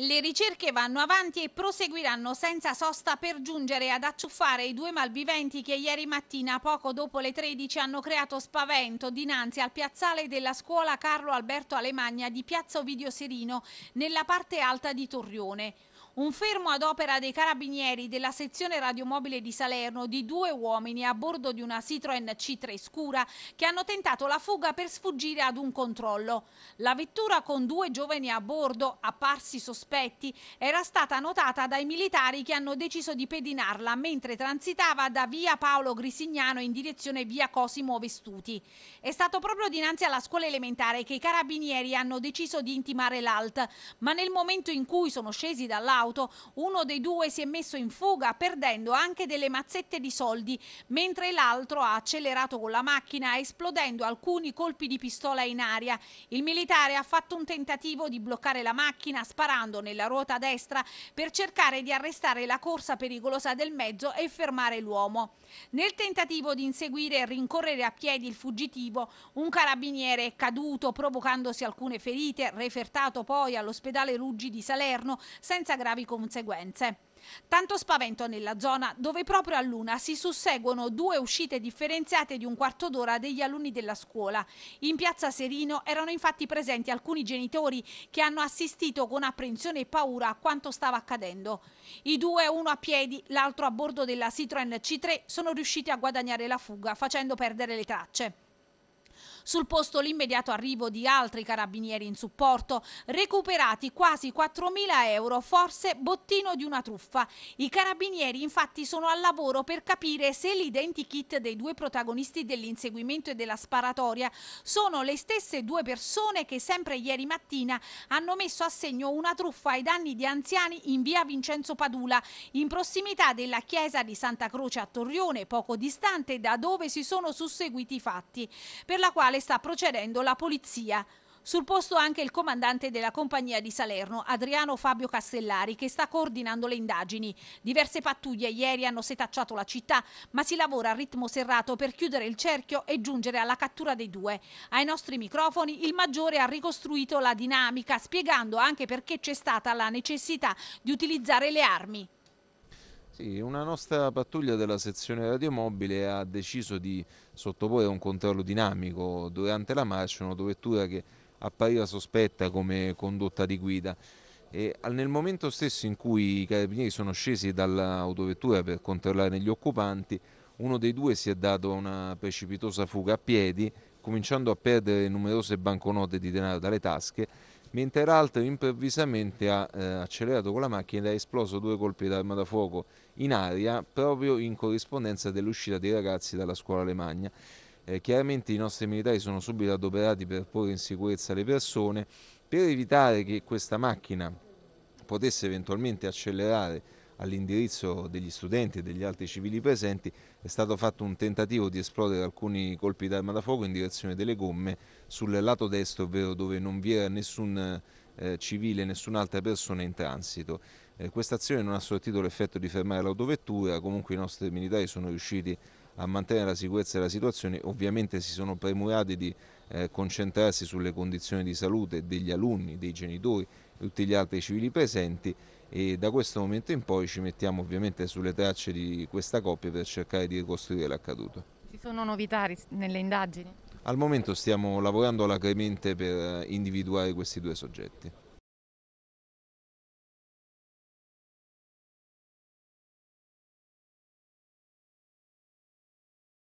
Le ricerche vanno avanti e proseguiranno senza sosta per giungere ad acciuffare i due malviventi che ieri mattina poco dopo le 13 hanno creato spavento dinanzi al piazzale della scuola Carlo Alberto Alemagna di Piazza Ovidio Serino nella parte alta di Torrione. Un fermo ad opera dei carabinieri della sezione radiomobile di Salerno di due uomini a bordo di una Citroen C3 scura che hanno tentato la fuga per sfuggire ad un controllo. La vettura con due giovani a bordo, apparsi sospetti, era stata notata dai militari che hanno deciso di pedinarla mentre transitava da via Paolo Grisignano in direzione via Cosimo Vestuti. È stato proprio dinanzi alla scuola elementare che i carabinieri hanno deciso di intimare l'alt, ma nel momento in cui sono scesi dall'auto dell'auto. Uno dei due si è messo in fuga perdendo anche delle mazzette di soldi, mentre l'altro ha accelerato con la macchina esplodendo alcuni colpi di pistola in aria. Il militare ha fatto un tentativo di bloccare la macchina sparando nella ruota destra per cercare di arrestare la corsa pericolosa del mezzo e fermare l'uomo. Nel tentativo di inseguire e rincorrere a piedi il fuggitivo, un carabiniere è caduto provocandosi alcune ferite, refertato poi all'ospedale Ruggi di Salerno senza gravi gravi conseguenze. Tanto spavento nella zona dove proprio a Luna si susseguono due uscite differenziate di un quarto d'ora degli alunni della scuola. In piazza Serino erano infatti presenti alcuni genitori che hanno assistito con apprensione e paura a quanto stava accadendo. I due, uno a piedi, l'altro a bordo della Citroën C3, sono riusciti a guadagnare la fuga facendo perdere le tracce. Sul posto l'immediato arrivo di altri carabinieri in supporto, recuperati quasi 4.000 euro, forse bottino di una truffa. I carabinieri infatti sono al lavoro per capire se l'identikit dei due protagonisti dell'inseguimento e della sparatoria sono le stesse due persone che sempre ieri mattina hanno messo a segno una truffa ai danni di anziani in via Vincenzo Padula, in prossimità della chiesa di Santa Croce a Torrione, poco distante da dove si sono susseguiti i fatti, per la quale quale sta procedendo la polizia. Sul posto anche il comandante della compagnia di Salerno, Adriano Fabio Castellari, che sta coordinando le indagini. Diverse pattuglie ieri hanno setacciato la città, ma si lavora a ritmo serrato per chiudere il cerchio e giungere alla cattura dei due. Ai nostri microfoni il maggiore ha ricostruito la dinamica, spiegando anche perché c'è stata la necessità di utilizzare le armi. Sì, una nostra pattuglia della sezione radiomobile ha deciso di sottoporre a un controllo dinamico durante la marcia un'autovettura che appariva sospetta come condotta di guida. E nel momento stesso in cui i carabinieri sono scesi dall'autovettura per controllare gli occupanti, uno dei due si è dato una precipitosa fuga a piedi cominciando a perdere numerose banconote di denaro dalle tasche, mentre l'altro improvvisamente ha eh, accelerato con la macchina ed ha esploso due colpi d'arma da fuoco in aria proprio in corrispondenza dell'uscita dei ragazzi dalla scuola Alemagna. Eh, chiaramente i nostri militari sono subito adoperati per porre in sicurezza le persone per evitare che questa macchina potesse eventualmente accelerare all'indirizzo degli studenti e degli altri civili presenti è stato fatto un tentativo di esplodere alcuni colpi d'arma da fuoco in direzione delle gomme sul lato destro, ovvero dove non vi era nessun eh, civile, nessun'altra persona in transito. Eh, Questa azione non ha sortito l'effetto di fermare l'autovettura, comunque i nostri militari sono riusciti a mantenere la sicurezza della situazione, ovviamente si sono premurati di eh, concentrarsi sulle condizioni di salute degli alunni, dei genitori e tutti gli altri civili presenti e da questo momento in poi ci mettiamo ovviamente sulle tracce di questa coppia per cercare di ricostruire l'accaduto. Ci sono novità nelle indagini? Al momento stiamo lavorando alacremente per eh, individuare questi due soggetti.